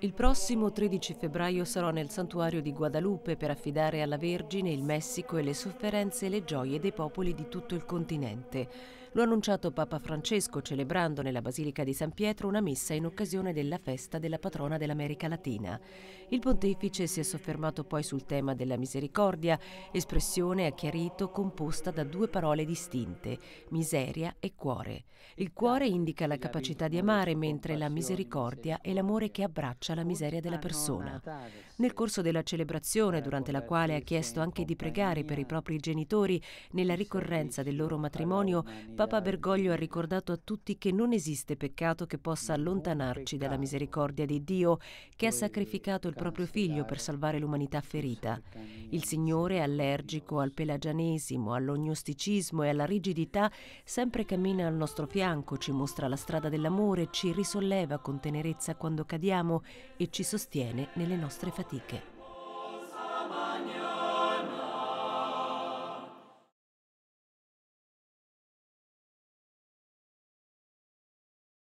Il prossimo 13 febbraio sarò nel santuario di Guadalupe per affidare alla Vergine il Messico e le sofferenze e le gioie dei popoli di tutto il continente. Lo ha annunciato Papa Francesco celebrando nella Basilica di San Pietro una messa in occasione della festa della patrona dell'America Latina. Il pontefice si è soffermato poi sul tema della misericordia, espressione ha chiarito composta da due parole distinte, miseria e cuore. Il cuore indica la capacità di amare, mentre la misericordia è l'amore che abbraccia minaccia la miseria della persona. Nel corso della celebrazione, eh, durante la quale ha chiesto anche di pregare per i propri genitori nella ricorrenza del loro matrimonio, Papa Bergoglio ha ricordato a tutti che non esiste peccato che possa allontanarci dalla misericordia di Dio che ha sacrificato il proprio figlio per salvare l'umanità ferita. Il Signore, allergico al pelagianesimo, all'ognosticismo e alla rigidità, sempre cammina al nostro fianco, ci mostra la strada dell'amore, ci risolleva con tenerezza quando cadiamo E e ci sostiene nelle nostre fatiche.